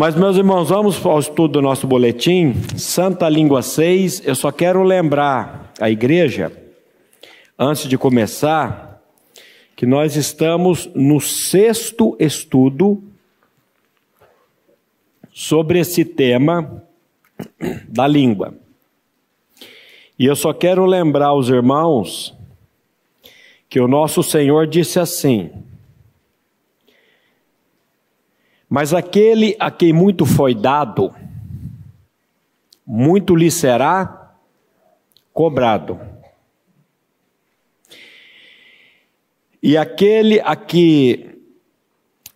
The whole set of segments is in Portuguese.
Mas, meus irmãos, vamos ao estudo do nosso boletim, Santa Língua 6. Eu só quero lembrar a igreja, antes de começar, que nós estamos no sexto estudo sobre esse tema da língua. E eu só quero lembrar aos irmãos que o nosso Senhor disse assim: mas aquele a quem muito foi dado, muito lhe será cobrado. E aquele a que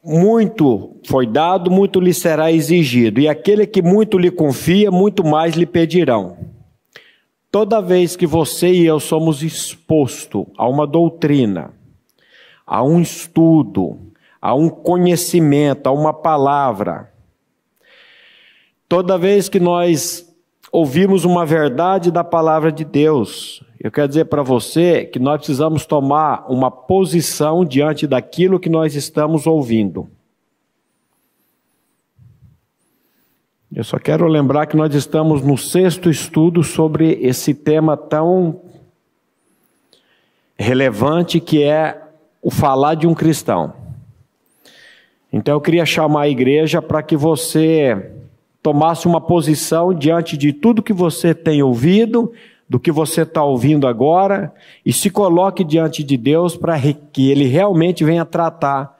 muito foi dado, muito lhe será exigido. E aquele que muito lhe confia, muito mais lhe pedirão. Toda vez que você e eu somos exposto a uma doutrina, a um estudo, a um conhecimento, a uma palavra. Toda vez que nós ouvimos uma verdade da palavra de Deus, eu quero dizer para você que nós precisamos tomar uma posição diante daquilo que nós estamos ouvindo. Eu só quero lembrar que nós estamos no sexto estudo sobre esse tema tão relevante que é o falar de um cristão. Então eu queria chamar a igreja para que você tomasse uma posição diante de tudo que você tem ouvido, do que você está ouvindo agora, e se coloque diante de Deus para que Ele realmente venha tratar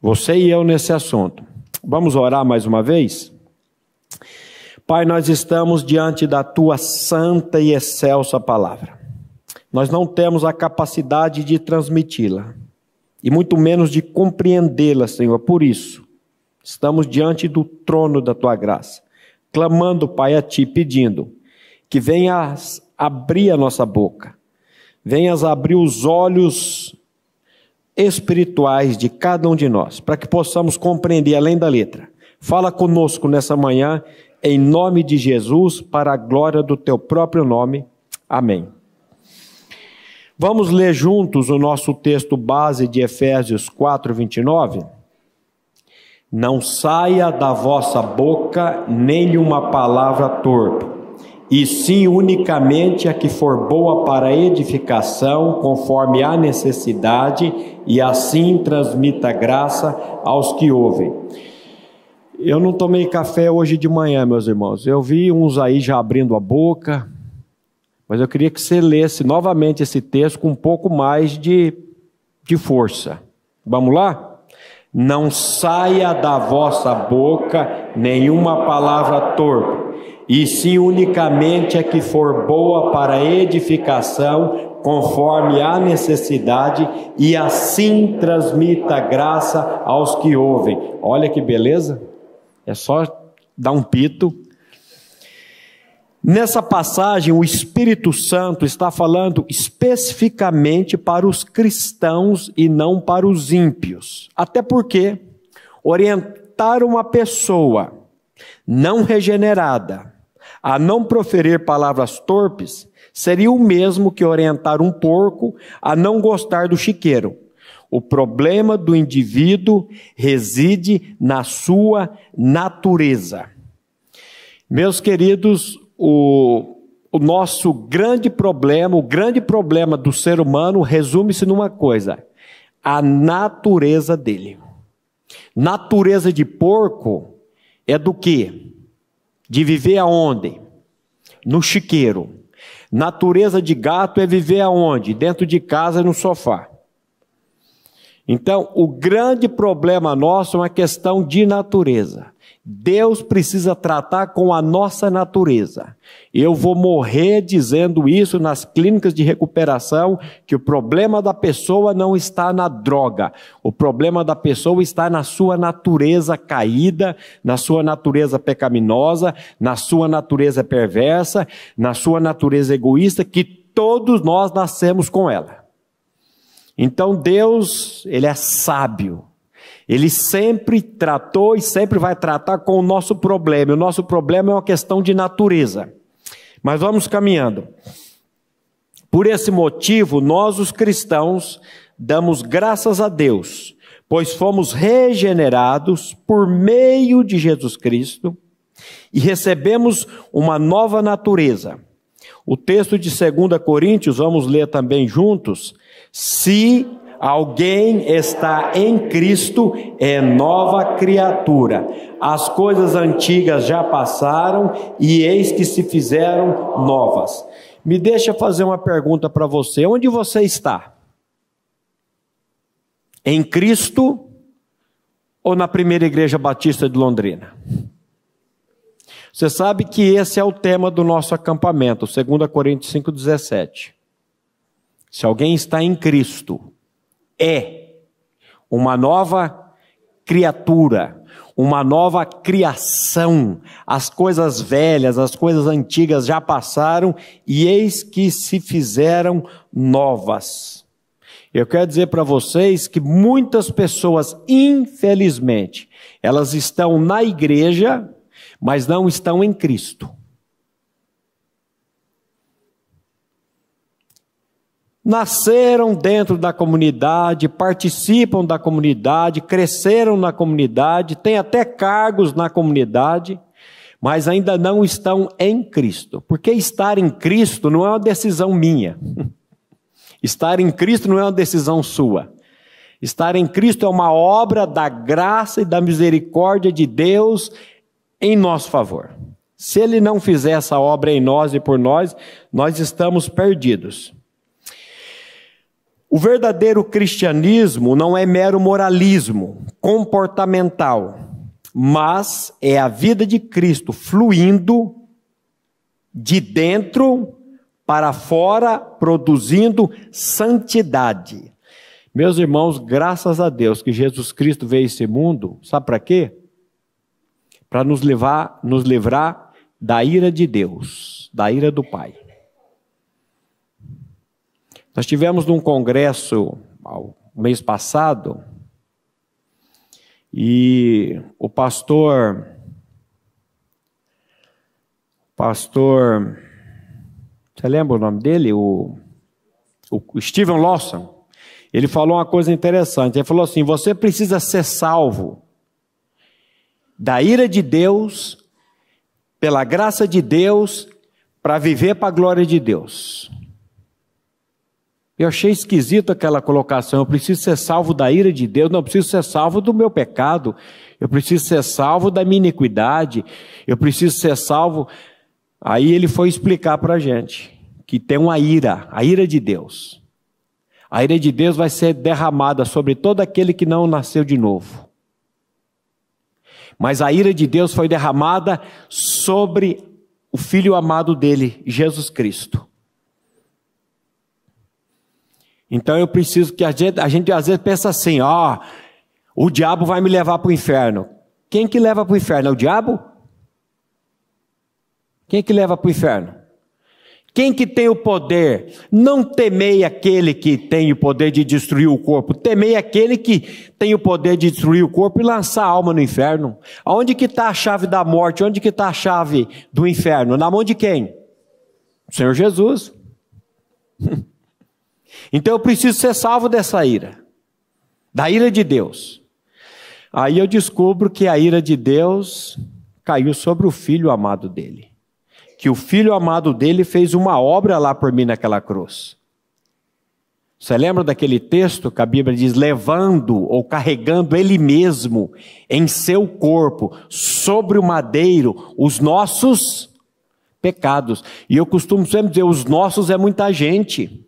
você e eu nesse assunto. Vamos orar mais uma vez? Pai, nós estamos diante da tua santa e excelsa palavra. Nós não temos a capacidade de transmiti-la e muito menos de compreendê-la, Senhor. Por isso, estamos diante do trono da tua graça, clamando, Pai, a ti, pedindo que venhas abrir a nossa boca, venhas abrir os olhos espirituais de cada um de nós, para que possamos compreender além da letra. Fala conosco nessa manhã, em nome de Jesus, para a glória do teu próprio nome. Amém. Vamos ler juntos o nosso texto base de Efésios 4:29. Não saia da vossa boca nenhuma palavra torpe, e sim unicamente a que for boa para edificação, conforme a necessidade, e assim transmita graça aos que ouvem. Eu não tomei café hoje de manhã, meus irmãos. Eu vi uns aí já abrindo a boca, mas eu queria que você lesse novamente esse texto com um pouco mais de, de força. Vamos lá? Não saia da vossa boca nenhuma palavra torpe, e se unicamente a que for boa para edificação, conforme a necessidade, e assim transmita graça aos que ouvem. Olha que beleza! É só dar um pito Nessa passagem, o Espírito Santo está falando especificamente para os cristãos e não para os ímpios. Até porque orientar uma pessoa não regenerada a não proferir palavras torpes seria o mesmo que orientar um porco a não gostar do chiqueiro. O problema do indivíduo reside na sua natureza. Meus queridos, o, o nosso grande problema, o grande problema do ser humano resume-se numa coisa: a natureza dele. Natureza de porco é do que? De viver aonde? No chiqueiro. Natureza de gato é viver aonde? Dentro de casa, no sofá. Então, o grande problema nosso é uma questão de natureza. Deus precisa tratar com a nossa natureza. Eu vou morrer dizendo isso nas clínicas de recuperação que o problema da pessoa não está na droga. O problema da pessoa está na sua natureza caída, na sua natureza pecaminosa, na sua natureza perversa, na sua natureza egoísta que todos nós nascemos com ela. Então Deus, ele é sábio. Ele sempre tratou e sempre vai tratar com o nosso problema. O nosso problema é uma questão de natureza. Mas vamos caminhando. Por esse motivo, nós, os cristãos, damos graças a Deus, pois fomos regenerados por meio de Jesus Cristo e recebemos uma nova natureza. O texto de 2 Coríntios, vamos ler também juntos. Se Alguém está em Cristo, é nova criatura. As coisas antigas já passaram e eis que se fizeram novas. Me deixa fazer uma pergunta para você: onde você está? Em Cristo ou na primeira igreja batista de Londrina? Você sabe que esse é o tema do nosso acampamento, 2 Coríntios 5,17. Se alguém está em Cristo, é uma nova criatura, uma nova criação. As coisas velhas, as coisas antigas já passaram e eis que se fizeram novas. Eu quero dizer para vocês que muitas pessoas, infelizmente, elas estão na igreja, mas não estão em Cristo. nasceram dentro da comunidade, participam da comunidade, cresceram na comunidade, têm até cargos na comunidade, mas ainda não estão em Cristo. Porque estar em Cristo não é uma decisão minha. Estar em Cristo não é uma decisão sua. Estar em Cristo é uma obra da graça e da misericórdia de Deus em nosso favor. Se Ele não fizer essa obra em nós e por nós, nós estamos perdidos. O verdadeiro cristianismo não é mero moralismo comportamental, mas é a vida de Cristo fluindo de dentro para fora, produzindo santidade. Meus irmãos, graças a Deus que Jesus Cristo veio a esse mundo, sabe para quê? Para nos levar, nos livrar da ira de Deus, da ira do Pai. Nós tivemos num congresso ao ah, mês passado e o pastor pastor você lembra o nome dele? O, o Stephen Lawson. Ele falou uma coisa interessante. Ele falou assim: você precisa ser salvo da ira de Deus, pela graça de Deus, para viver para a glória de Deus. Eu achei esquisito aquela colocação. Eu preciso ser salvo da ira de Deus, não, eu preciso ser salvo do meu pecado, eu preciso ser salvo da minha iniquidade, eu preciso ser salvo. Aí ele foi explicar para a gente que tem uma ira, a ira de Deus. A ira de Deus vai ser derramada sobre todo aquele que não nasceu de novo. Mas a ira de Deus foi derramada sobre o filho amado dele, Jesus Cristo. Então eu preciso que a gente, a gente às vezes pensa assim, ó, oh, o diabo vai me levar para o inferno. Quem que leva para o inferno? É o diabo? Quem que leva para o inferno? Quem que tem o poder? Não temei aquele que tem o poder de destruir o corpo. Temei aquele que tem o poder de destruir o corpo e lançar a alma no inferno. Onde que está a chave da morte? Onde que está a chave do inferno? Na mão de quem? Senhor Jesus. Então eu preciso ser salvo dessa ira, da ira de Deus. Aí eu descubro que a ira de Deus caiu sobre o filho amado dele. Que o filho amado dele fez uma obra lá por mim naquela cruz. Você lembra daquele texto que a Bíblia diz: levando ou carregando ele mesmo em seu corpo, sobre o madeiro, os nossos pecados. E eu costumo sempre dizer: os nossos é muita gente.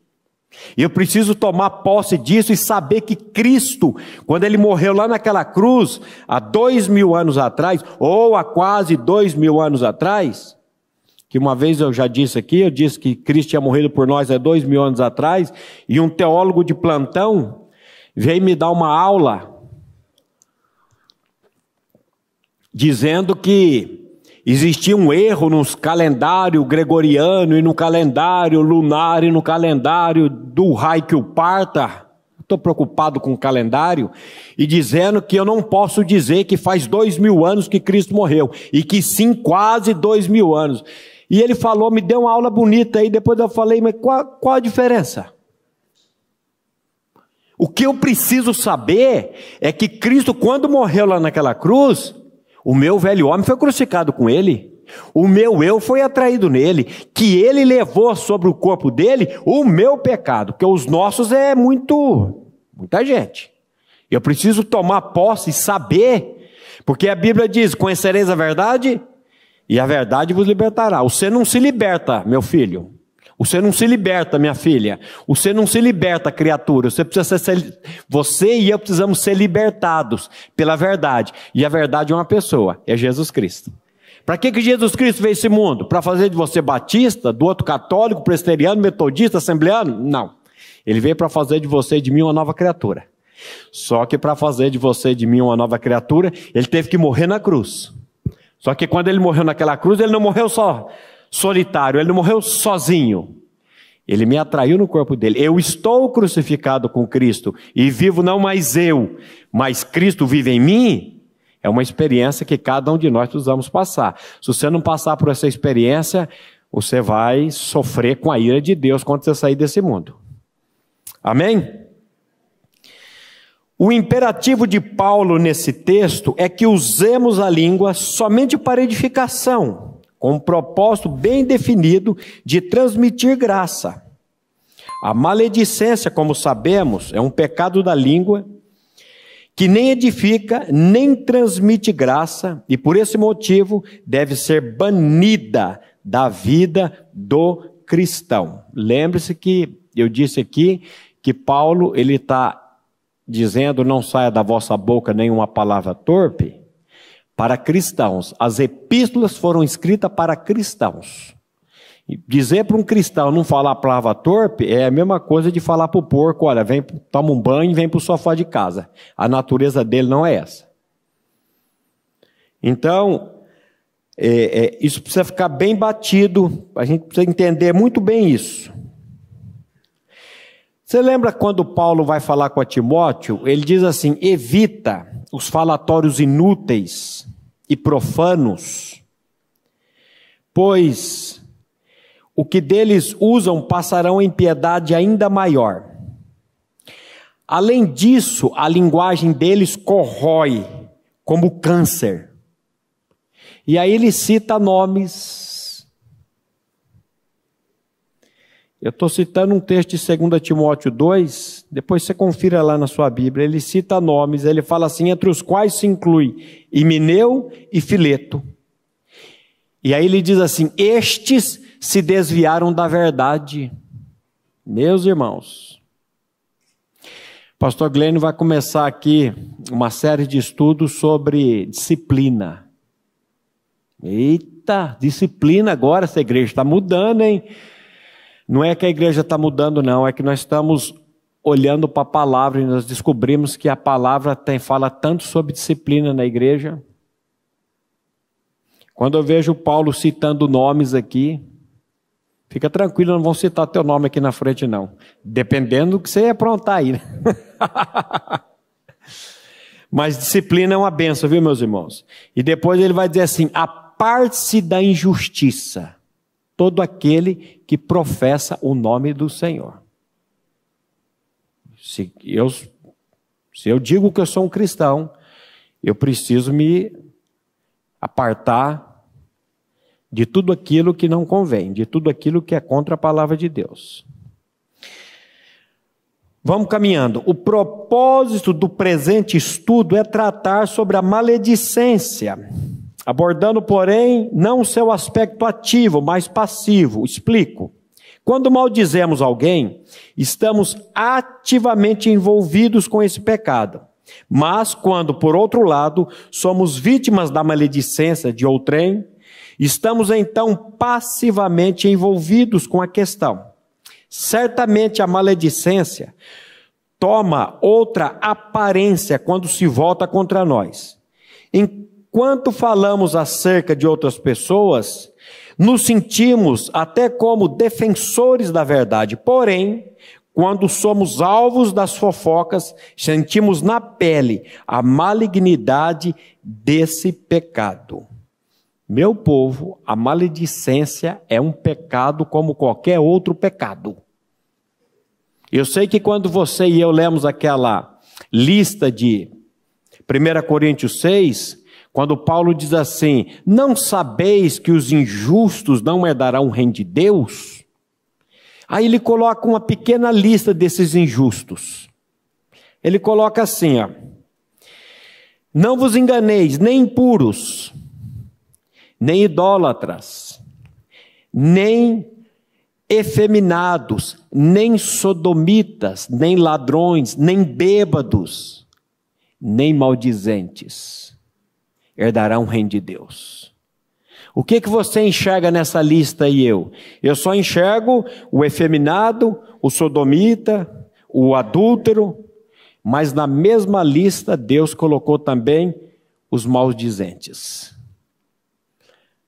E eu preciso tomar posse disso e saber que Cristo, quando ele morreu lá naquela cruz, há dois mil anos atrás, ou há quase dois mil anos atrás, que uma vez eu já disse aqui, eu disse que Cristo tinha morrido por nós há dois mil anos atrás, e um teólogo de plantão veio me dar uma aula, dizendo que Existia um erro nos calendário gregoriano e no calendário lunar e no calendário do Raikyu Parta. Estou preocupado com o calendário e dizendo que eu não posso dizer que faz dois mil anos que Cristo morreu e que sim, quase dois mil anos. E ele falou, me deu uma aula bonita aí. Depois eu falei, mas qual, qual a diferença? O que eu preciso saber é que Cristo, quando morreu lá naquela cruz, o meu velho homem foi crucificado com ele. O meu eu foi atraído nele, que ele levou sobre o corpo dele o meu pecado, porque os nossos é muito muita gente. Eu preciso tomar posse e saber, porque a Bíblia diz: "Conhecereis a verdade, e a verdade vos libertará". Você não se liberta, meu filho. Você não se liberta, minha filha. Você não se liberta, criatura. Você precisa ser, você e eu precisamos ser libertados pela verdade. E a verdade é uma pessoa, é Jesus Cristo. Para que, que Jesus Cristo veio esse mundo? Para fazer de você batista, do outro católico, presbiteriano, metodista, assembleano? Não. Ele veio para fazer de você e de mim uma nova criatura. Só que para fazer de você e de mim uma nova criatura, ele teve que morrer na cruz. Só que quando ele morreu naquela cruz, ele não morreu só solitário, ele não morreu sozinho. Ele me atraiu no corpo dele. Eu estou crucificado com Cristo e vivo não mais eu, mas Cristo vive em mim. É uma experiência que cada um de nós precisamos passar. Se você não passar por essa experiência, você vai sofrer com a ira de Deus quando você sair desse mundo. Amém? O imperativo de Paulo nesse texto é que usemos a língua somente para edificação com um propósito bem definido de transmitir graça. A maledicência, como sabemos, é um pecado da língua que nem edifica, nem transmite graça, e por esse motivo deve ser banida da vida do cristão. Lembre-se que eu disse aqui que Paulo ele está dizendo não saia da vossa boca nenhuma palavra torpe, para cristãos. As epístolas foram escritas para cristãos. E dizer para um cristão não falar a palavra torpe é a mesma coisa de falar para o porco: olha, vem, toma um banho e vem para o sofá de casa. A natureza dele não é essa. Então, é, é, isso precisa ficar bem batido, a gente precisa entender muito bem isso. Você lembra quando Paulo vai falar com Timóteo? Ele diz assim: evita os falatórios inúteis e profanos, pois o que deles usam passarão em piedade ainda maior. Além disso, a linguagem deles corrói como câncer. E aí ele cita nomes. Eu estou citando um texto de 2 Timóteo 2, depois você confira lá na sua Bíblia, ele cita nomes, ele fala assim: entre os quais se inclui Emineu e Fileto. E aí ele diz assim: estes se desviaram da verdade. Meus irmãos, Pastor Glênio vai começar aqui uma série de estudos sobre disciplina. Eita, disciplina agora, essa igreja está mudando, hein? Não é que a igreja está mudando, não, é que nós estamos olhando para a palavra, e nós descobrimos que a palavra tem, fala tanto sobre disciplina na igreja. Quando eu vejo Paulo citando nomes aqui, fica tranquilo, não vão citar teu nome aqui na frente, não. Dependendo do que você aprontar aí. Né? Mas disciplina é uma benção, viu, meus irmãos? E depois ele vai dizer assim: a parte da injustiça, todo aquele que professa o nome do Senhor. Se eu, se eu digo que eu sou um cristão, eu preciso me apartar de tudo aquilo que não convém, de tudo aquilo que é contra a palavra de Deus. Vamos caminhando. O propósito do presente estudo é tratar sobre a maledicência, abordando, porém, não seu aspecto ativo, mas passivo. Explico. Quando maldizemos alguém, estamos ativamente envolvidos com esse pecado. Mas quando, por outro lado, somos vítimas da maledicência de outrem, estamos então passivamente envolvidos com a questão. Certamente a maledicência toma outra aparência quando se volta contra nós. Enquanto falamos acerca de outras pessoas, nos sentimos até como defensores da verdade, porém, quando somos alvos das fofocas, sentimos na pele a malignidade desse pecado. Meu povo, a maledicência é um pecado como qualquer outro pecado. Eu sei que quando você e eu lemos aquela lista de 1 Coríntios 6, quando Paulo diz assim: Não sabeis que os injustos não herdarão é o reino de Deus? Aí ele coloca uma pequena lista desses injustos. Ele coloca assim: ó, Não vos enganeis, nem impuros, nem idólatras, nem efeminados, nem sodomitas, nem ladrões, nem bêbados, nem maldizentes herdará um reino de Deus. O que, que você enxerga nessa lista e eu? Eu só enxergo o efeminado, o sodomita, o adúltero, mas na mesma lista Deus colocou também os maldizentes.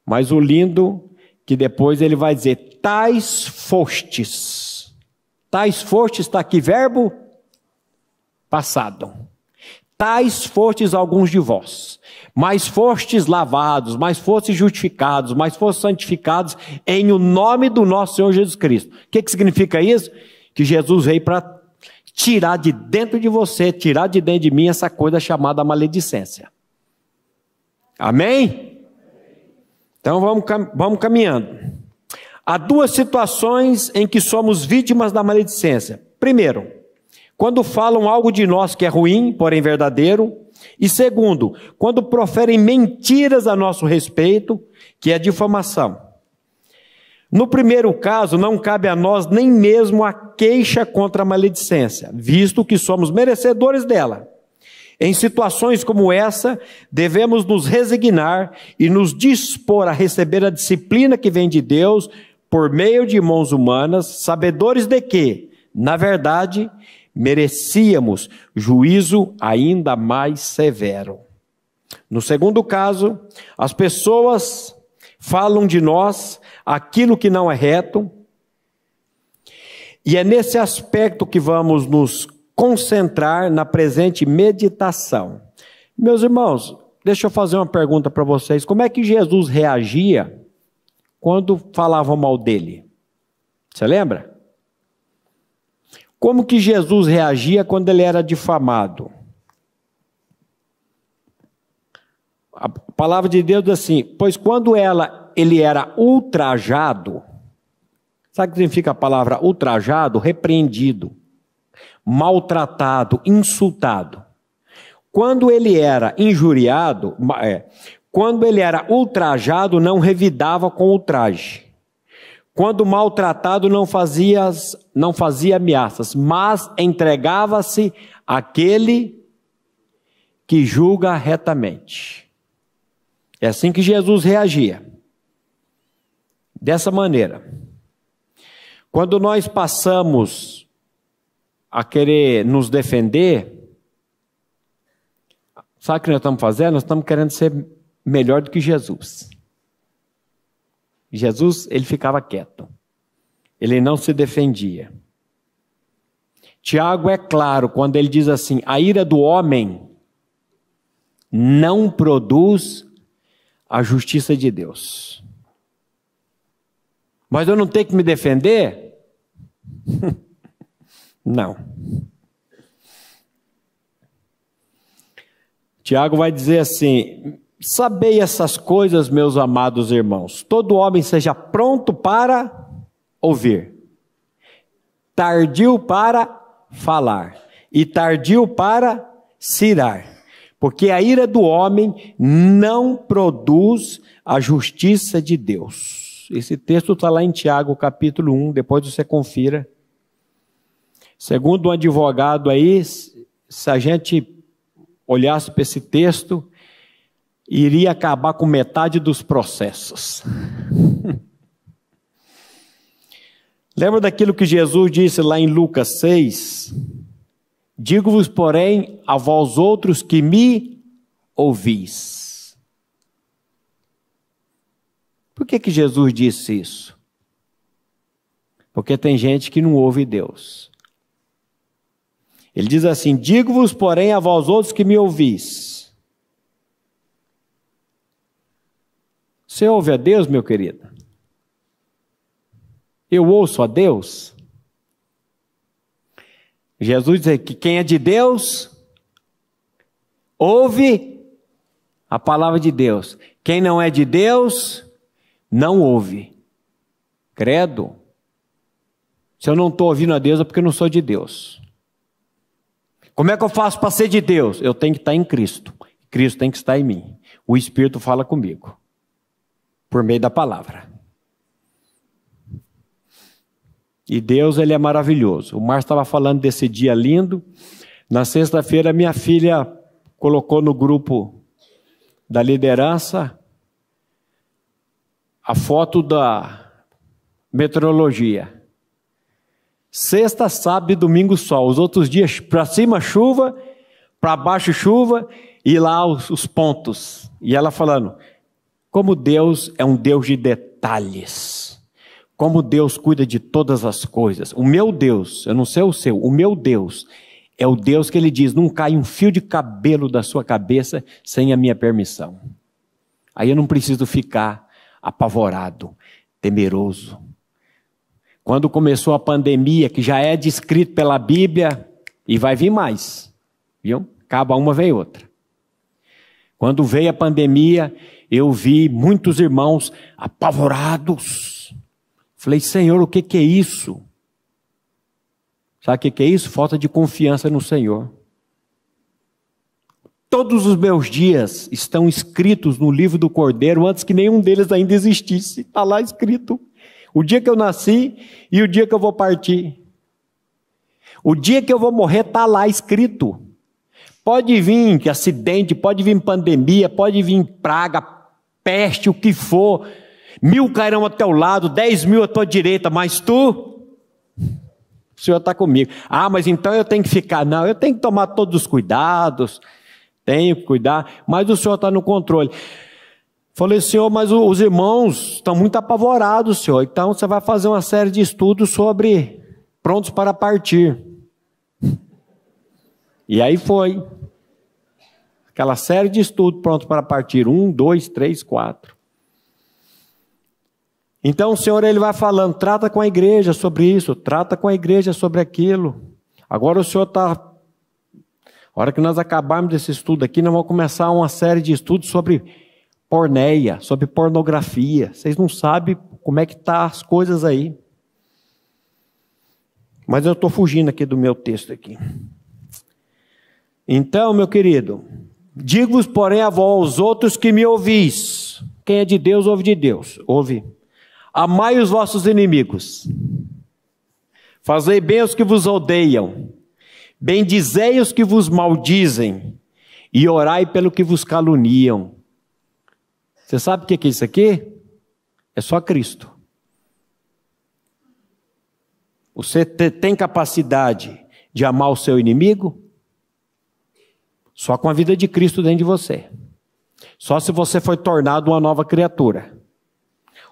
Mas o lindo que depois ele vai dizer: tais fostes. Tais fostes está aqui, verbo passado tais fostes alguns de vós, mas fostes lavados, mas fostes justificados, mas fostes santificados em o nome do nosso Senhor Jesus Cristo. O que, que significa isso? Que Jesus veio para tirar de dentro de você, tirar de dentro de mim essa coisa chamada maledicência. Amém? Então vamos, vamos caminhando. Há duas situações em que somos vítimas da maledicência. Primeiro, quando falam algo de nós que é ruim, porém verdadeiro, e segundo, quando proferem mentiras a nosso respeito, que é difamação. No primeiro caso, não cabe a nós nem mesmo a queixa contra a maledicência, visto que somos merecedores dela. Em situações como essa, devemos nos resignar e nos dispor a receber a disciplina que vem de Deus por meio de mãos humanas, sabedores de que, na verdade, merecíamos juízo ainda mais severo. No segundo caso, as pessoas falam de nós aquilo que não é reto, e é nesse aspecto que vamos nos concentrar na presente meditação. Meus irmãos, deixa eu fazer uma pergunta para vocês: como é que Jesus reagia quando falavam mal dele? Você lembra? Como que Jesus reagia quando ele era difamado? A palavra de Deus diz assim: pois quando ela, ele era ultrajado, sabe o que significa a palavra ultrajado? Repreendido, maltratado, insultado. Quando ele era injuriado, é, quando ele era ultrajado, não revidava com ultraje. Quando maltratado, não fazia, não fazia ameaças, mas entregava-se àquele que julga retamente. É assim que Jesus reagia. Dessa maneira. Quando nós passamos a querer nos defender, sabe o que nós estamos fazendo? Nós estamos querendo ser melhor do que Jesus. Jesus, ele ficava quieto. Ele não se defendia. Tiago é claro quando ele diz assim: a ira do homem não produz a justiça de Deus. Mas eu não tenho que me defender? não. Tiago vai dizer assim: Sabei essas coisas, meus amados irmãos. Todo homem seja pronto para ouvir, tardio para falar e tardio para cirar. Porque a ira do homem não produz a justiça de Deus. Esse texto está lá em Tiago, capítulo 1. Depois você confira. Segundo um advogado aí, se a gente olhasse para esse texto, iria acabar com metade dos processos. Lembra daquilo que Jesus disse lá em Lucas 6? Digo-vos, porém, a vós outros que me ouvis. Por que, que Jesus disse isso? Porque tem gente que não ouve Deus. Ele diz assim: Digo-vos, porém, a vós outros que me ouvis Você ouve a Deus, meu querido? Eu ouço a Deus? Jesus diz que quem é de Deus, ouve a palavra de Deus. Quem não é de Deus, não ouve. Credo. Se eu não estou ouvindo a Deus é porque eu não sou de Deus. Como é que eu faço para ser de Deus? Eu tenho que estar tá em Cristo. Cristo tem que estar em mim. O Espírito fala comigo por meio da palavra. E Deus, ele é maravilhoso. O Márcio estava falando desse dia lindo. Na sexta-feira, minha filha colocou no grupo da liderança a foto da meteorologia. Sexta, sábado e domingo sol. Os outros dias, para cima chuva, para baixo chuva e lá os, os pontos. E ela falando: como Deus é um Deus de detalhes. Como Deus cuida de todas as coisas. O meu Deus, eu não sei o seu, o meu Deus é o Deus que ele diz: não cai um fio de cabelo da sua cabeça sem a minha permissão. Aí eu não preciso ficar apavorado, temeroso. Quando começou a pandemia, que já é descrito pela Bíblia, e vai vir mais, viu? Acaba uma, vem outra. Quando veio a pandemia, eu vi muitos irmãos apavorados. Falei, Senhor, o que, que é isso? Sabe o que, que é isso? Falta de confiança no Senhor. Todos os meus dias estão escritos no livro do Cordeiro antes que nenhum deles ainda existisse. Está lá escrito. O dia que eu nasci e o dia que eu vou partir. O dia que eu vou morrer está lá escrito. Pode vir acidente, pode vir pandemia, pode vir praga, peste, o que for, mil cairão ao teu lado, dez mil à tua direita, mas tu, o Senhor está comigo. Ah, mas então eu tenho que ficar, não, eu tenho que tomar todos os cuidados, tenho que cuidar, mas o Senhor está no controle. Falei, Senhor, mas os irmãos estão muito apavorados, Senhor. Então você vai fazer uma série de estudos sobre prontos para partir. E aí foi. Aquela série de estudo pronto para partir. Um, dois, três, quatro. Então o Senhor ele vai falando, trata com a igreja sobre isso, trata com a igreja sobre aquilo. Agora o Senhor está. hora que nós acabarmos desse estudo aqui, nós vamos começar uma série de estudos sobre porneia, sobre pornografia. Vocês não sabem como é que tá as coisas aí. Mas eu estou fugindo aqui do meu texto aqui. Então, meu querido, Digo-vos, porém, a vós outros que me ouvis. Quem é de Deus, ouve de Deus. Ouve. Amai os vossos inimigos. Fazei bem os que vos odeiam. Bendizei os que vos maldizem. E orai pelo que vos caluniam. Você sabe o que é isso aqui? É só Cristo. Você tem capacidade de amar o seu inimigo? Só com a vida de Cristo dentro de você. Só se você foi tornado uma nova criatura.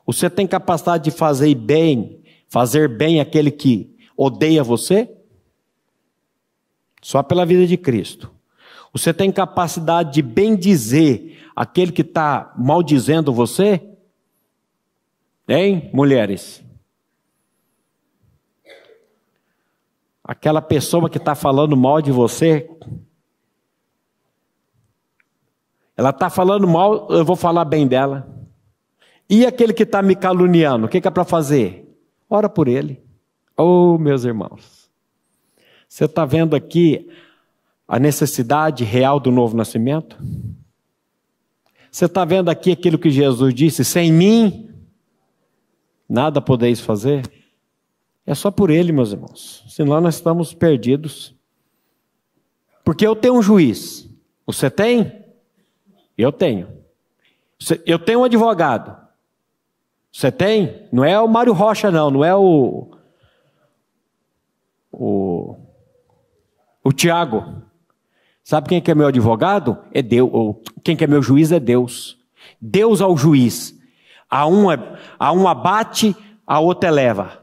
Você tem capacidade de fazer bem, fazer bem aquele que odeia você? Só pela vida de Cristo. Você tem capacidade de bem dizer aquele que está maldizendo você? Hein, mulheres? Aquela pessoa que está falando mal de você, ela está falando mal, eu vou falar bem dela. E aquele que está me caluniando, o que, que é para fazer? Ora por ele. Oh, meus irmãos. Você está vendo aqui a necessidade real do novo nascimento? Você está vendo aqui aquilo que Jesus disse: sem mim, nada podeis fazer? É só por ele, meus irmãos. Senão nós estamos perdidos. Porque eu tenho um juiz. Você tem? Eu tenho. Eu tenho um advogado. Você tem? Não é o Mário Rocha, não. Não é o. O. O Tiago. Sabe quem que é meu advogado? É Deus. Quem que é meu juiz é Deus. Deus ao juiz. A um, é, a um abate, a outra eleva. É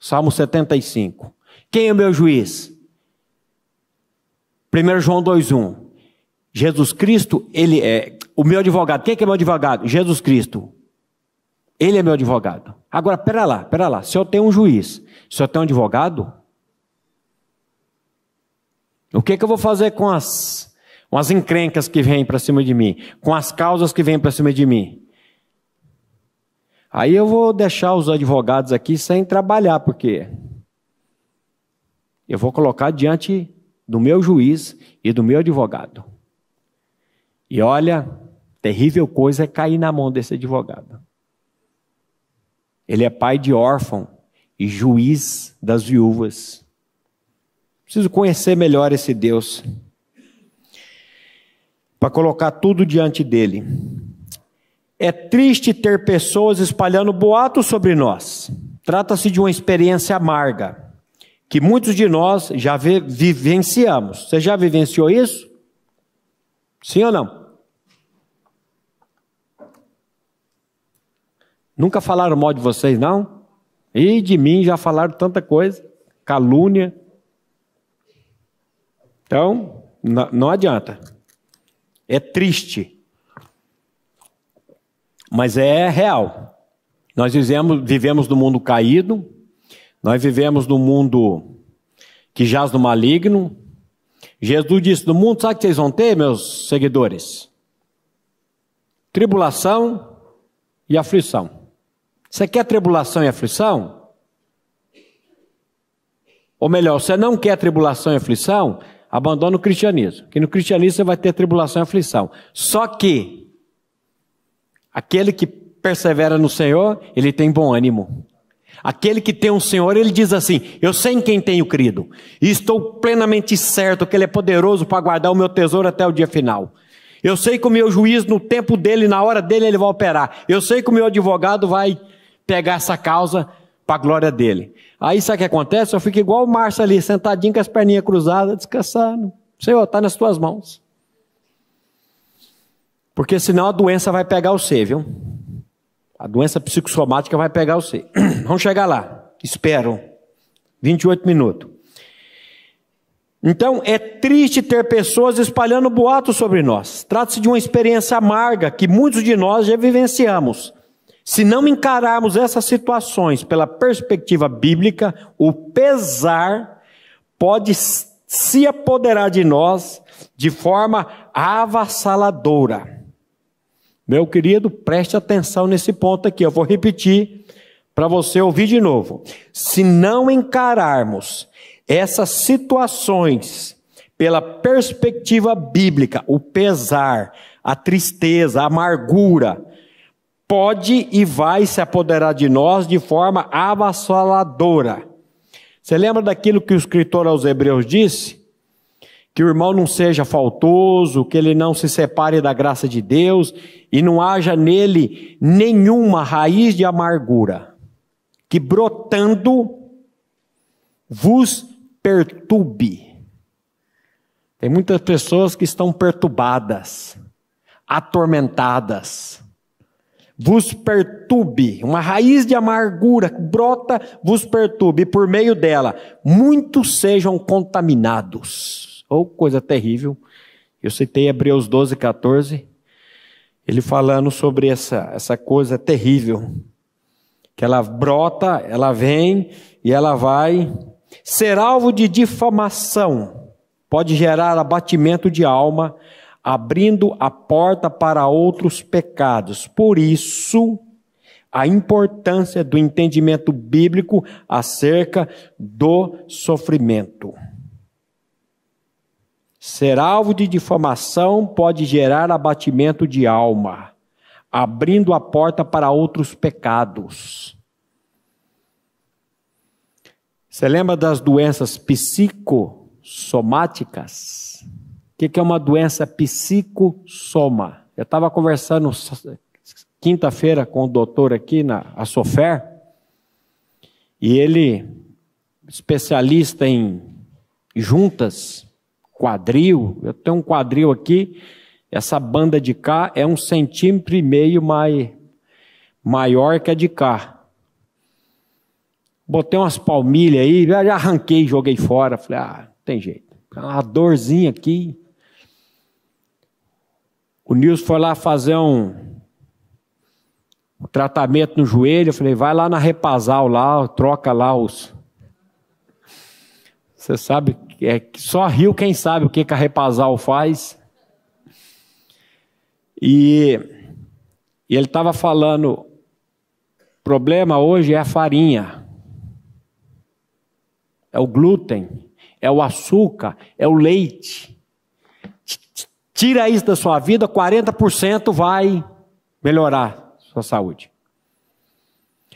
Salmo 75. Quem é meu juiz? 1 João 2,1. Jesus Cristo, ele é o meu advogado. Quem é, que é meu advogado? Jesus Cristo. Ele é meu advogado. Agora, pera lá, pera lá. Se eu tenho um juiz, se eu tenho um advogado, o que, é que eu vou fazer com as, com as encrencas que vêm para cima de mim? Com as causas que vêm para cima de mim? Aí eu vou deixar os advogados aqui sem trabalhar, porque eu vou colocar diante do meu juiz e do meu advogado. E olha, terrível coisa é cair na mão desse advogado. Ele é pai de órfão e juiz das viúvas. Preciso conhecer melhor esse Deus para colocar tudo diante dele. É triste ter pessoas espalhando boatos sobre nós. Trata-se de uma experiência amarga que muitos de nós já vivenciamos. Você já vivenciou isso? Sim ou não? Nunca falaram mal de vocês, não? E de mim já falaram tanta coisa, calúnia. Então, não adianta. É triste. Mas é real. Nós vivemos, vivemos no mundo caído, nós vivemos no mundo que jaz no maligno. Jesus disse: No mundo, sabe o que vocês vão ter, meus seguidores? Tribulação e aflição. Você quer tribulação e aflição? Ou melhor, você não quer tribulação e aflição? Abandona o cristianismo. Que no cristianismo você vai ter tribulação e aflição. Só que aquele que persevera no Senhor, ele tem bom ânimo. Aquele que tem um Senhor, ele diz assim: Eu sei em quem tenho crido, e estou plenamente certo que Ele é poderoso para guardar o meu tesouro até o dia final. Eu sei que o meu juiz, no tempo dele, na hora dele, ele vai operar. Eu sei que o meu advogado vai pegar essa causa para a glória dele. Aí sabe o que acontece? Eu fico igual o Márcio ali, sentadinho com as perninhas cruzadas, descansando. Senhor, está nas tuas mãos. Porque senão a doença vai pegar o C, viu? A doença psicossomática vai pegar o C. Vamos chegar lá. Espero. 28 minutos. Então, é triste ter pessoas espalhando boatos sobre nós. Trata-se de uma experiência amarga que muitos de nós já vivenciamos. Se não encararmos essas situações pela perspectiva bíblica, o pesar pode se apoderar de nós de forma avassaladora. Meu querido, preste atenção nesse ponto aqui, eu vou repetir para você ouvir de novo. Se não encararmos essas situações pela perspectiva bíblica, o pesar, a tristeza, a amargura, pode e vai se apoderar de nós de forma avassaladora. Você lembra daquilo que o escritor aos Hebreus disse? Que o irmão não seja faltoso, que ele não se separe da graça de Deus e não haja nele nenhuma raiz de amargura, que brotando vos perturbe. Tem muitas pessoas que estão perturbadas, atormentadas vos perturbe, uma raiz de amargura que brota, vos perturbe, e por meio dela muitos sejam contaminados. Ou oh, coisa terrível. Eu citei Hebreus 12, 14, ele falando sobre essa, essa coisa terrível, que ela brota, ela vem e ela vai ser alvo de difamação, pode gerar abatimento de alma, abrindo a porta para outros pecados. Por isso, a importância do entendimento bíblico acerca do sofrimento. Ser alvo de difamação pode gerar abatimento de alma, abrindo a porta para outros pecados. Você lembra das doenças psicossomáticas? que, que é uma doença psicossoma. Eu estava conversando quinta-feira com o doutor aqui na a Sofer, e ele, especialista em juntas, quadril, eu tenho um quadril aqui, essa banda de cá é um centímetro e meio mai, maior que a de cá. Botei umas palmilhas aí, já arranquei, joguei fora. Falei, ah, não tem jeito. Tá uma dorzinha aqui. O Nilson foi lá fazer um, um tratamento no joelho. Eu falei, vai lá na Repasal, lá, troca lá os. Você sabe, é só Rio quem sabe o que, que a Repasal faz. E, e ele estava falando: o problema hoje é a farinha, é o glúten, é o açúcar, é o leite. Tira isso da sua vida, 40% vai melhorar sua saúde.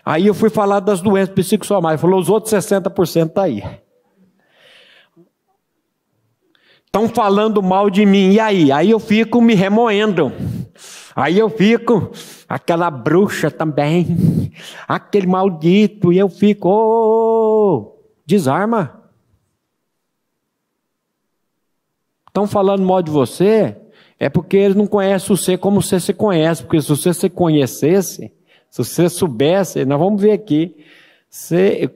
Aí eu fui falar das doenças psicossomais, falou os outros 60% tá aí. Estão falando mal de mim, e aí? Aí eu fico me remoendo. Aí eu fico, aquela bruxa também, aquele maldito, e eu fico, oh desarma. estão falando mal de você, é porque eles não conhecem você como você se conhece. Porque se você se conhecesse, se você soubesse, nós vamos ver aqui, você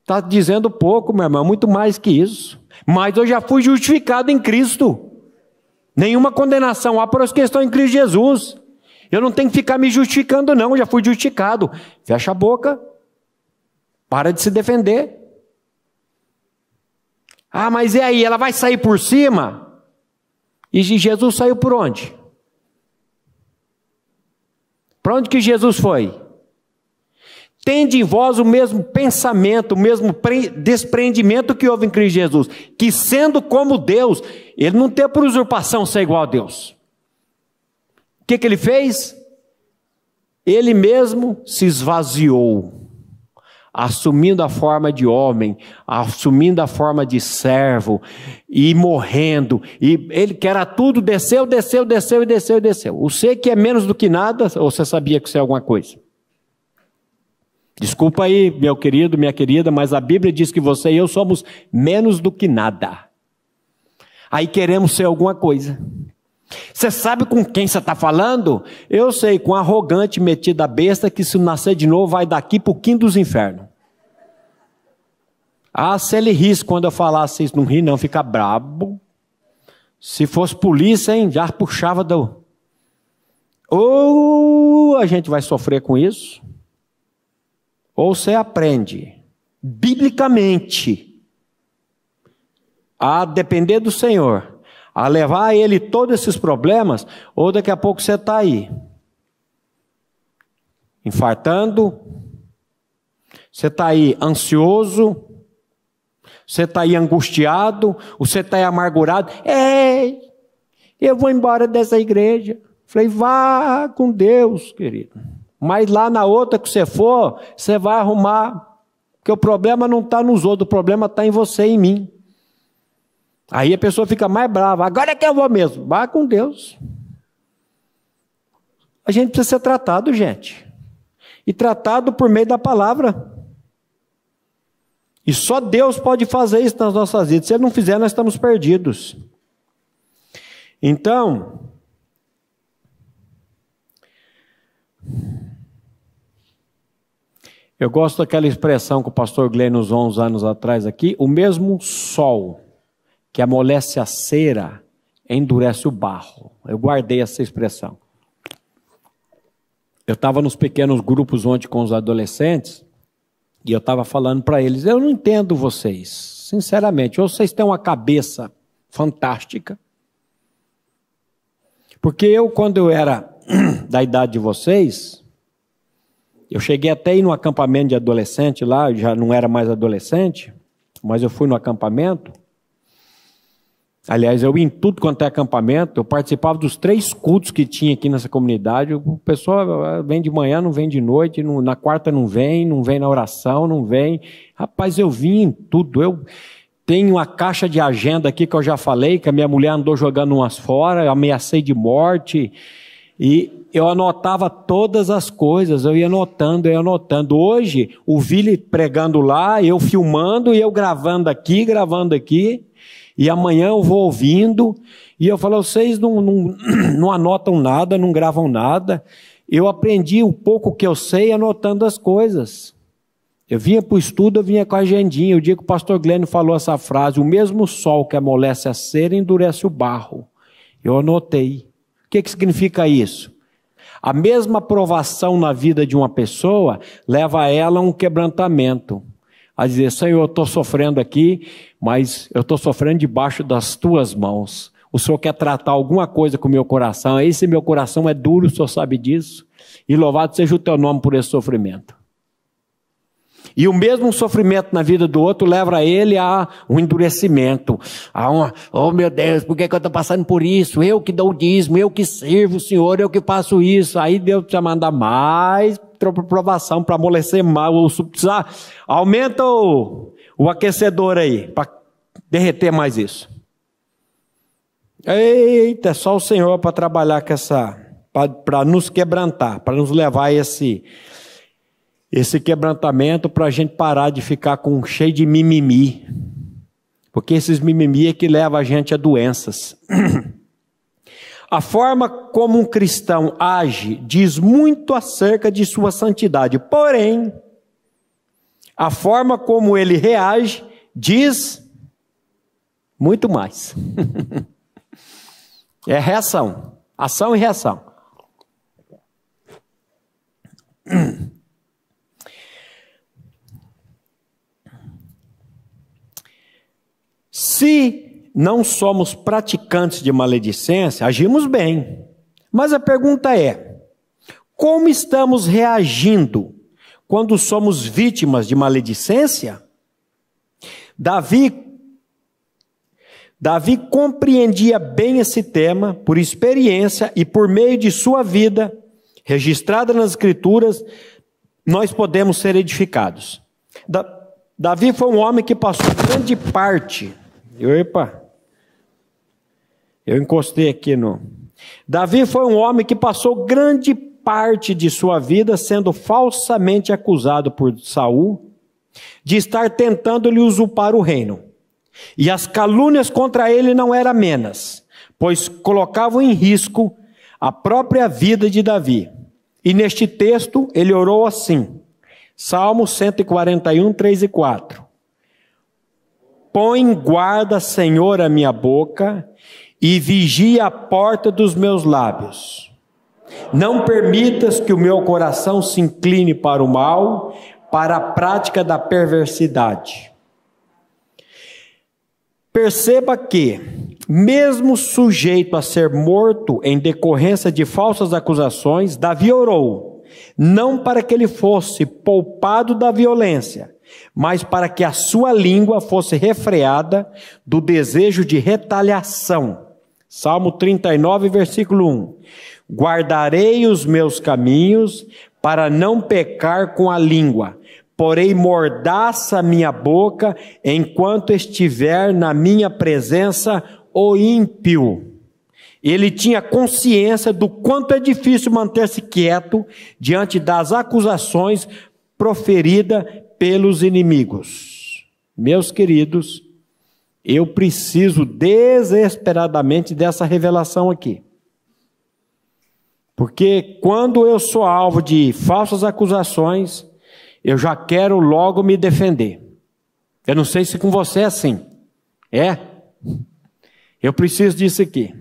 está dizendo pouco, meu irmão, muito mais que isso. Mas eu já fui justificado em Cristo. Nenhuma condenação há para os que estão em Cristo Jesus. Eu não tenho que ficar me justificando, não, eu já fui justificado. Fecha a boca. Para de se defender. Ah, mas e aí? Ela vai sair por cima? E Jesus saiu por onde? Para onde que Jesus foi? Tende em vós o mesmo pensamento, o mesmo desprendimento que houve em Cristo Jesus, que sendo como Deus, ele não tem por usurpação ser igual a Deus. O que, que ele fez? Ele mesmo se esvaziou assumindo a forma de homem, assumindo a forma de servo e morrendo. E ele que era tudo, desceu, desceu, desceu e desceu e desceu. Você que é menos do que nada, ou você sabia que você é alguma coisa? Desculpa aí, meu querido, minha querida, mas a Bíblia diz que você e eu somos menos do que nada. Aí queremos ser alguma coisa. Você sabe com quem você está falando? Eu sei, com arrogante metida besta que se nascer de novo vai daqui para o quinto dos infernos. Ah, se ele risse quando eu falasse isso, não ri não, fica brabo. Se fosse polícia, hein, já puxava do... Ou a gente vai sofrer com isso, ou você aprende, biblicamente, a depender do Senhor a levar a ele todos esses problemas, ou daqui a pouco você está aí, infartando, você está aí ansioso, você está aí angustiado, você está aí amargurado. Ei, eu vou embora dessa igreja. Falei, vá com Deus, querido. Mas lá na outra que você for, você vai arrumar. Porque o problema não está nos outros, o problema está em você e em mim. Aí a pessoa fica mais brava. Agora é que eu vou mesmo. Vá com Deus. A gente precisa ser tratado, gente. E tratado por meio da palavra. E só Deus pode fazer isso nas nossas vidas. Se Ele não fizer, nós estamos perdidos. Então, eu gosto daquela expressão que o pastor Glenn usou uns anos atrás aqui: o mesmo sol que amolece a cera, endurece o barro. Eu guardei essa expressão. Eu estava nos pequenos grupos ontem com os adolescentes e eu estava falando para eles: eu não entendo vocês, sinceramente. Ou vocês têm uma cabeça fantástica. Porque eu, quando eu era da idade de vocês, eu cheguei até aí no acampamento de adolescente lá, já não era mais adolescente, mas eu fui no acampamento. Aliás, eu ia em tudo quanto é acampamento, eu participava dos três cultos que tinha aqui nessa comunidade. O pessoal ah, vem de manhã, não vem de noite, não, na quarta não vem, não vem na oração, não vem. Rapaz, eu vim em tudo. Eu tenho uma caixa de agenda aqui que eu já falei, que a minha mulher andou jogando umas fora, eu ameacei de morte. E eu anotava todas as coisas, eu ia anotando, eu ia anotando. Hoje, o Vili pregando lá, eu filmando e eu gravando aqui, gravando aqui. E amanhã eu vou ouvindo, e eu falo, vocês não, não, não anotam nada, não gravam nada. Eu aprendi o pouco que eu sei anotando as coisas. Eu vinha para o estudo, eu vinha com a agendinha. O dia que o pastor Glênio falou essa frase, o mesmo sol que amolece a cera endurece o barro. Eu anotei. O que, que significa isso? A mesma provação na vida de uma pessoa leva ela a um quebrantamento a dizer: Senhor, eu estou sofrendo aqui, mas eu estou sofrendo debaixo das tuas mãos. O Senhor quer tratar alguma coisa com o meu coração. Esse meu coração é duro, o Senhor sabe disso. E louvado seja o teu nome por esse sofrimento. E o mesmo sofrimento na vida do outro leva a ele a um endurecimento, a uma, oh meu Deus, por que, que eu estou passando por isso? Eu que dou o dízimo, eu que sirvo o Senhor, eu que faço isso. Aí Deus precisa mandar mais provação para amolecer mal, ou precisar, aumenta o, o aquecedor aí, para derreter mais isso. Eita, é só o Senhor para trabalhar com essa, para nos quebrantar, para nos levar a esse, esse quebrantamento, para a gente parar de ficar com cheio de mimimi. Porque esses mimimi é que leva a gente a doenças. A forma como um cristão age diz muito acerca de sua santidade, porém, a forma como ele reage diz muito mais. é reação, ação e reação. Se não somos praticantes de maledicência, agimos bem. Mas a pergunta é: como estamos reagindo quando somos vítimas de maledicência? Davi Davi compreendia bem esse tema por experiência e por meio de sua vida registrada nas escrituras, nós podemos ser edificados. Da, Davi foi um homem que passou grande parte, epa, eu encostei aqui no. Davi foi um homem que passou grande parte de sua vida sendo falsamente acusado por Saul de estar tentando lhe usurpar o reino. E as calúnias contra ele não eram menos, pois colocavam em risco a própria vida de Davi. E neste texto ele orou assim: Salmo 141, 3 e 4. Põe guarda, Senhor, a minha boca e vigia a porta dos meus lábios. Não permitas que o meu coração se incline para o mal, para a prática da perversidade. Perceba que, mesmo sujeito a ser morto em decorrência de falsas acusações, Davi orou, não para que ele fosse poupado da violência, mas para que a sua língua fosse refreada do desejo de retaliação Salmo 39, versículo 1. Guardarei os meus caminhos para não pecar com a língua, porei mordaça minha boca enquanto estiver na minha presença o ímpio. Ele tinha consciência do quanto é difícil manter-se quieto diante das acusações proferidas pelos inimigos. Meus queridos, eu preciso desesperadamente dessa revelação aqui. Porque quando eu sou alvo de falsas acusações, eu já quero logo me defender. Eu não sei se com você é assim. É? Eu preciso disso aqui.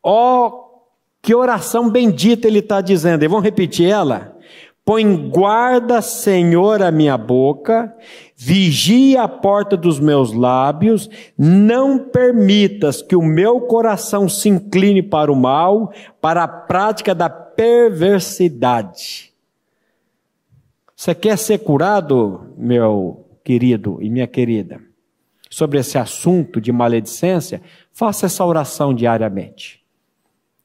Ó, oh, que oração bendita ele está dizendo. E vamos repetir ela? Põe guarda, Senhor, a minha boca Vigia a porta dos meus lábios, não permitas que o meu coração se incline para o mal, para a prática da perversidade. Você quer ser curado, meu querido e minha querida, sobre esse assunto de maledicência? Faça essa oração diariamente.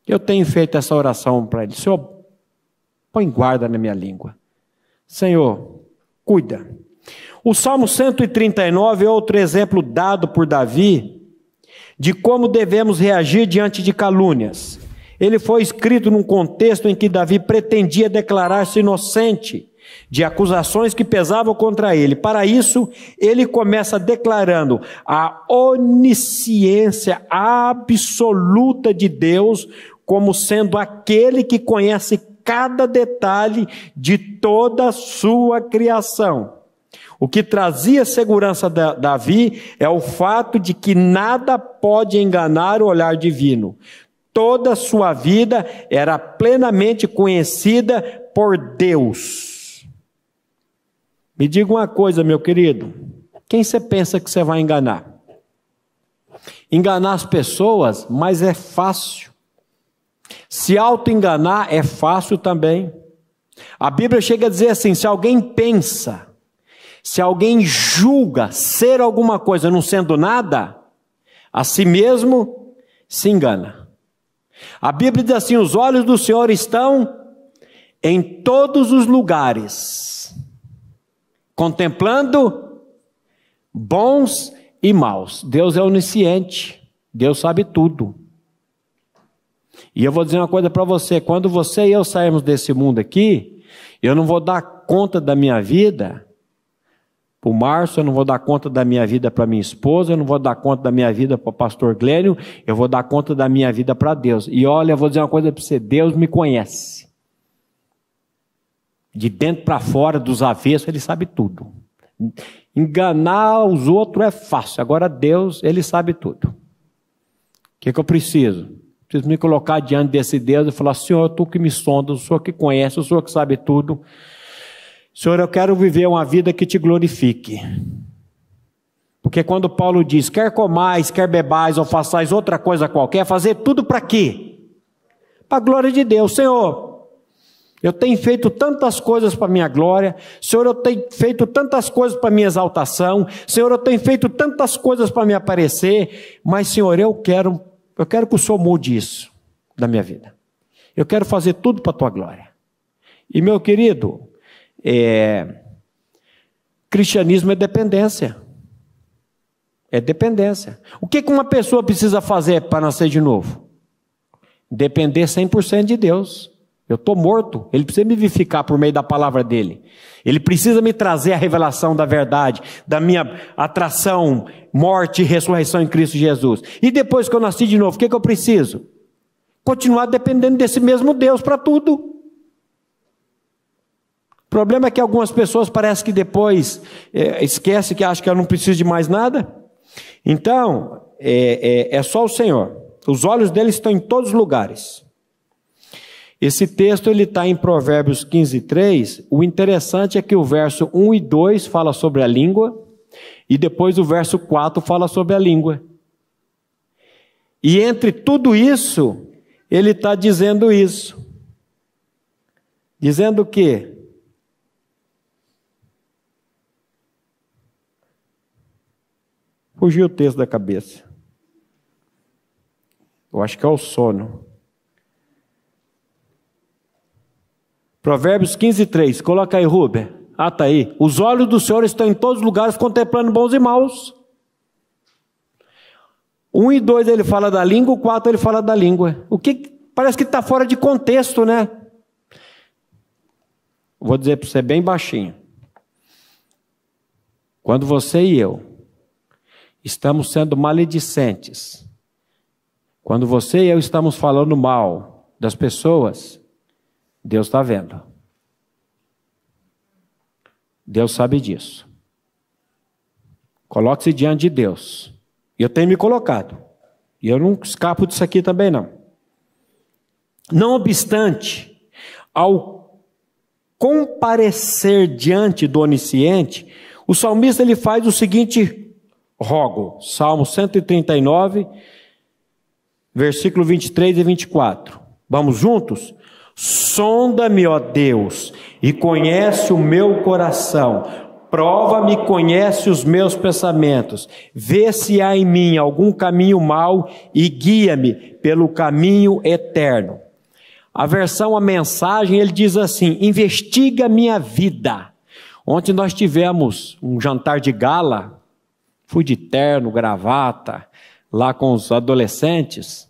Eu tenho feito essa oração para ele. Senhor, põe guarda na minha língua. Senhor, cuida o Salmo 139 é outro exemplo dado por Davi de como devemos reagir diante de calúnias. Ele foi escrito num contexto em que Davi pretendia declarar-se inocente de acusações que pesavam contra ele. Para isso, ele começa declarando a onisciência absoluta de Deus como sendo aquele que conhece cada detalhe de toda a sua criação. O que trazia segurança a Davi é o fato de que nada pode enganar o olhar divino. Toda sua vida era plenamente conhecida por Deus. Me diga uma coisa, meu querido: quem você pensa que você vai enganar? Enganar as pessoas, mas é fácil. Se auto-enganar é fácil também. A Bíblia chega a dizer assim: se alguém pensa, se alguém julga ser alguma coisa não sendo nada, a si mesmo se engana. A Bíblia diz assim: os olhos do Senhor estão em todos os lugares, contemplando bons e maus. Deus é onisciente, Deus sabe tudo. E eu vou dizer uma coisa para você: quando você e eu sairmos desse mundo aqui, eu não vou dar conta da minha vida para o Márcio, eu não vou dar conta da minha vida para minha esposa, eu não vou dar conta da minha vida para o pastor Glênio, eu vou dar conta da minha vida para Deus. E olha, eu vou dizer uma coisa para você: Deus me conhece. De dentro para fora, dos avessos, ele sabe tudo. Enganar os outros é fácil, agora Deus, ele sabe tudo. O que, que eu preciso? Preciso me colocar diante desse Deus e falar: Senhor, tu que me sondas, o Senhor que conhece, o Senhor que sabe tudo. Senhor, eu quero viver uma vida que te glorifique. Porque quando Paulo diz, quer comais, quer bebais ou façais outra coisa qualquer, fazer tudo para quê? Para a glória de Deus. Senhor, eu tenho feito tantas coisas para minha glória. Senhor, eu tenho feito tantas coisas para minha exaltação. Senhor, eu tenho feito tantas coisas para me aparecer. Mas, Senhor, eu quero, eu quero que o Senhor mude isso da minha vida. Eu quero fazer tudo para a tua glória. E, meu querido, é, cristianismo é dependência. É dependência. O que, uma pessoa precisa fazer para nascer de novo? Depender 100% de Deus. Eu estou morto. Ele precisa me vivificar por meio da palavra dele. Ele precisa me trazer a revelação da verdade, da minha atração, morte e ressurreição em Cristo Jesus. E depois que eu nasci de novo, o que, que eu preciso? Continuar dependendo desse mesmo Deus para tudo problema é que algumas pessoas parece que depois é, esquece que acha que ela não precisa de mais nada. Então, é, é, é só o Senhor. Os olhos dele estão em todos os lugares. Esse texto ele está em Provérbios 15, 3. O interessante é que o verso 1 e 2 fala sobre a língua, e depois o verso 4 fala sobre a língua. E entre tudo isso, ele está dizendo isso. Dizendo o quê? fugiu o texto da cabeça. Eu acho que é o sono. Provérbios 15, 3. Coloca aí, Ruben Ah, tá aí. Os olhos do Senhor estão em todos os lugares, contemplando bons e maus. um e dois ele fala da língua, o quatro ele fala da língua. O que parece que está fora de contexto, né? Vou dizer para você bem baixinho. Quando você e eu estamos sendo maledicentes. Quando você e eu estamos falando mal das pessoas, Deus está vendo. Deus sabe disso. Coloque-se diante de Deus. Eu tenho me colocado. E eu não escapo disso aqui também, não. Não obstante, ao comparecer diante do onisciente, o salmista ele faz o seguinte rogo. Salmo 139, versículo 23 e 24. Vamos juntos? Sonda-me, ó Deus, e conhece o meu coração. Prova-me, conhece os meus pensamentos. Vê se há em mim algum caminho mau e guia-me pelo caminho eterno. A versão, a mensagem, ele diz assim: investiga minha vida. Ontem nós tivemos um jantar de gala Fui de terno, gravata, lá com os adolescentes.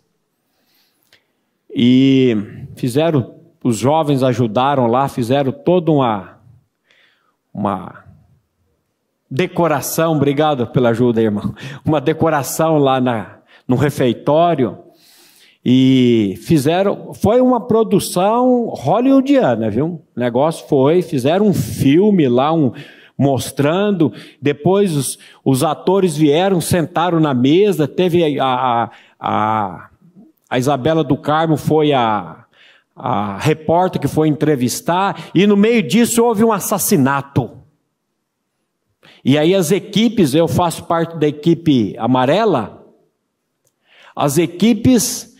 E fizeram, os jovens ajudaram lá, fizeram toda uma, uma decoração, obrigado pela ajuda, irmão. Uma decoração lá na, no refeitório. E fizeram, foi uma produção hollywoodiana, viu? O negócio foi, fizeram um filme lá, um, mostrando. Depois os, os atores vieram, sentaram na mesa, teve a, a, a, a Isabela do Carmo foi a, a repórter que foi entrevistar, e no meio disso houve um assassinato. E aí as equipes, eu faço parte da equipe amarela, as equipes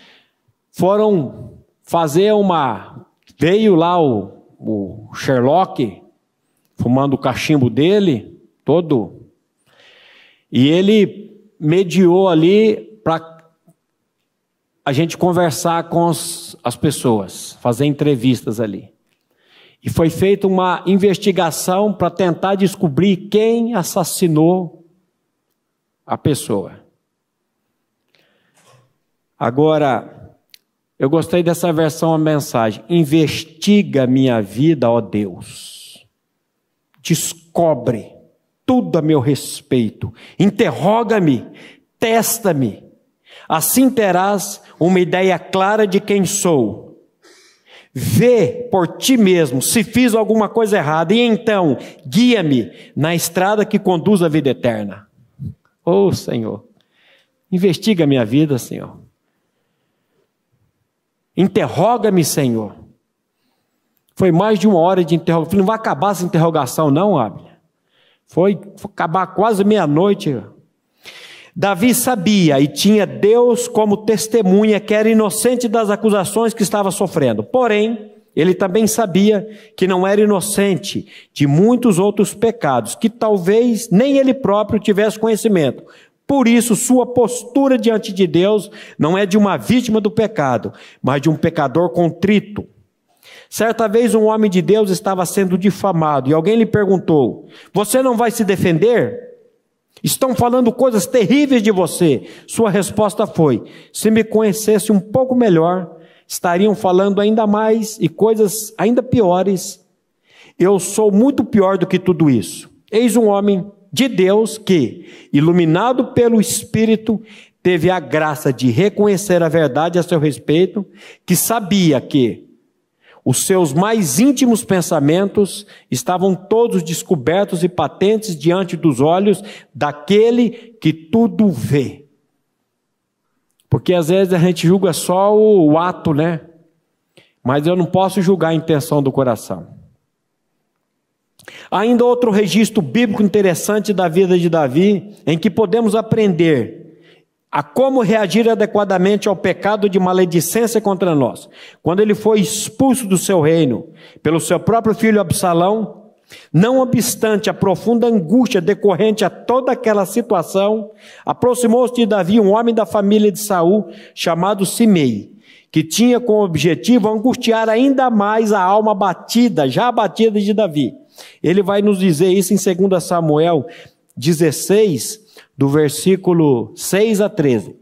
foram fazer uma. Veio lá o, o Sherlock fumando o cachimbo dele, todo. E ele mediou ali para a gente conversar com as pessoas, fazer entrevistas ali. E foi feita uma investigação para tentar descobrir quem assassinou a pessoa. Agora, eu gostei dessa versão a mensagem: investiga minha vida, ó Deus descobre tudo a meu respeito, interroga-me, testa-me. Assim terás uma ideia clara de quem sou. Vê por ti mesmo se fiz alguma coisa errada e então guia-me na estrada que conduz à vida eterna. Oh, Senhor, investiga a minha vida, Senhor. Interroga-me, Senhor. Foi mais de uma hora de interrogação. não vai acabar essa interrogação, não, Abner. Foi, foi acabar quase meia-noite. Davi sabia e tinha Deus como testemunha que era inocente das acusações que estava sofrendo. Porém, ele também sabia que não era inocente de muitos outros pecados, que talvez nem ele próprio tivesse conhecimento. Por isso, sua postura diante de Deus não é de uma vítima do pecado, mas de um pecador contrito, Certa vez um homem de Deus estava sendo difamado e alguém lhe perguntou: Você não vai se defender? Estão falando coisas terríveis de você. Sua resposta foi: Se me conhecesse um pouco melhor, estariam falando ainda mais e coisas ainda piores. Eu sou muito pior do que tudo isso. Eis um homem de Deus que, iluminado pelo Espírito, teve a graça de reconhecer a verdade a seu respeito, que sabia que, os seus mais íntimos pensamentos estavam todos descobertos e patentes diante dos olhos daquele que tudo vê. Porque às vezes a gente julga só o ato, né? Mas eu não posso julgar a intenção do coração. Ainda outro registro bíblico interessante da vida de Davi, em que podemos aprender a como reagir adequadamente ao pecado de maledicência contra nós. Quando ele foi expulso do seu reino pelo seu próprio filho Absalão, não obstante a profunda angústia decorrente a toda aquela situação, aproximou-se de Davi um homem da família de Saul chamado Simei, que tinha como objetivo angustiar ainda mais a alma batida, já batida de Davi. Ele vai nos dizer isso em 2 Samuel 16, do versículo 6 a 13.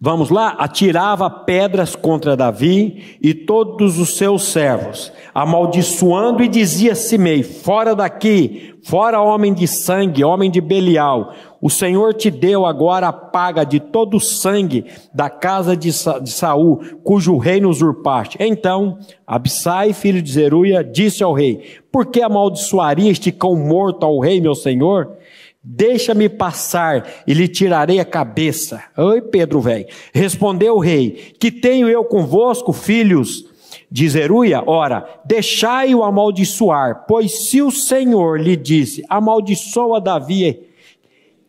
Vamos lá? Atirava pedras contra Davi e todos os seus servos, amaldiçoando e dizia Simei: Fora daqui, fora homem de sangue, homem de Belial. O Senhor te deu agora a paga de todo o sangue da casa de, Sa de Saul, cujo reino usurpaste. Então, Absai, filho de Zeruia, disse ao rei: Por que amaldiçoaria este cão morto ao rei, meu senhor? Deixa-me passar e lhe tirarei a cabeça. Oi, Pedro, velho. Respondeu o rei: Que tenho eu convosco, filhos de Zeruia? Ora, deixai-o amaldiçoar, pois se o Senhor lhe disse: Amaldiçoa Davi,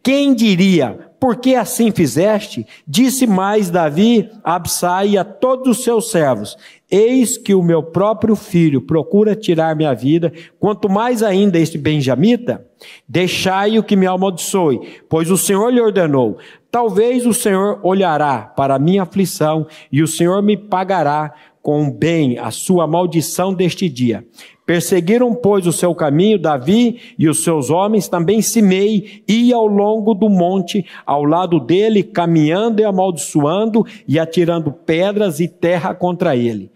quem diria: porque assim fizeste? Disse mais Davi a Absai e a todos os seus servos: Eis que o meu próprio filho procura tirar minha vida, quanto mais ainda este benjamita, deixai-o que me amaldiçoe, pois o Senhor lhe ordenou: Talvez o Senhor olhará para a minha aflição e o Senhor me pagará com bem a sua maldição deste dia. Perseguiram, pois, o seu caminho, Davi e os seus homens, também Simei, ia ao longo do monte, ao lado dele, caminhando e amaldiçoando e atirando pedras e terra contra ele.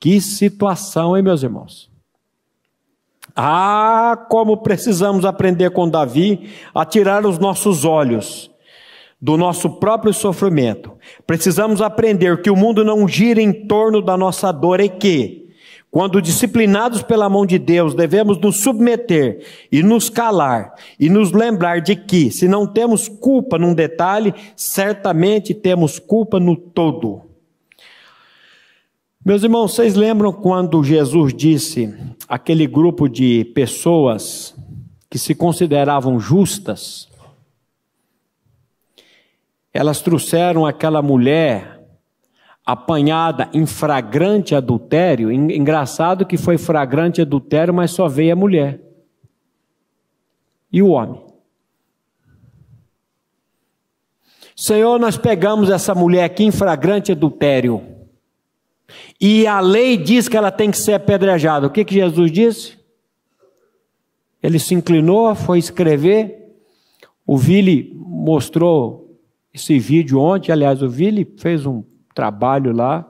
Que situação, hein, meus irmãos? Ah, como precisamos aprender com Davi a tirar os nossos olhos do nosso próprio sofrimento. Precisamos aprender que o mundo não gira em torno da nossa dor e que, quando disciplinados pela mão de Deus, devemos nos submeter e nos calar e nos lembrar de que, se não temos culpa num detalhe, certamente temos culpa no todo. Meus irmãos, vocês lembram quando Jesus disse aquele grupo de pessoas que se consideravam justas? elas trouxeram aquela mulher apanhada em fragrante adultério. Engraçado que foi fragrante adultério, mas só veio a mulher. E o homem? Senhor, nós pegamos essa mulher aqui em fragrante adultério. E a lei diz que ela tem que ser apedrejada. O que, que Jesus disse? Ele se inclinou, foi escrever. O Vili mostrou esse vídeo ontem. Aliás, o Vili fez um trabalho lá,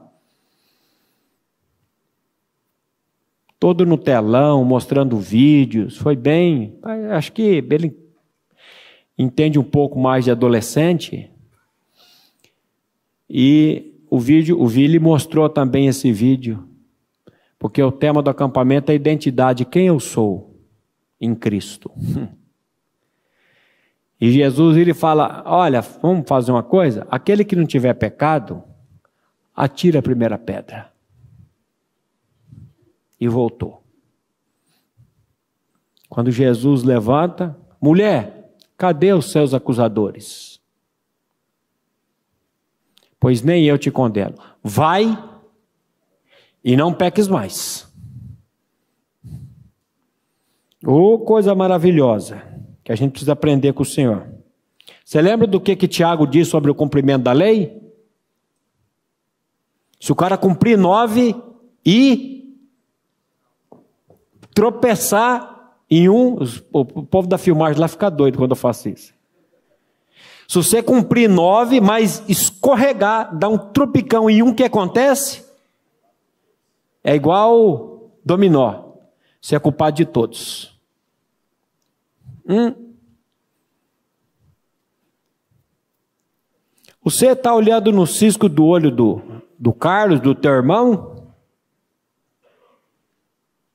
todo no telão, mostrando vídeos. Foi bem. Acho que ele entende um pouco mais de adolescente. E o vídeo, o Vili mostrou também esse vídeo, porque o tema do acampamento é a identidade, quem eu sou em Cristo. E Jesus ele fala: Olha, vamos fazer uma coisa. Aquele que não tiver pecado, atira a primeira pedra. E voltou. Quando Jesus levanta, mulher, cadê os seus acusadores? Pois nem eu te condeno. Vai e não peques mais. Oh, coisa maravilhosa! que a gente precisa aprender com o Senhor. Você lembra do que, que Tiago diz sobre o cumprimento da lei? Se o cara cumprir nove e tropeçar em um, o povo da filmagem lá fica doido quando eu faço isso. Se você cumprir nove, mas escorregar, dar um tropicão em um, o que acontece? É igual dominó. Você é culpado de todos. Hum? Você está olhando no cisco do olho do, do Carlos, do teu irmão?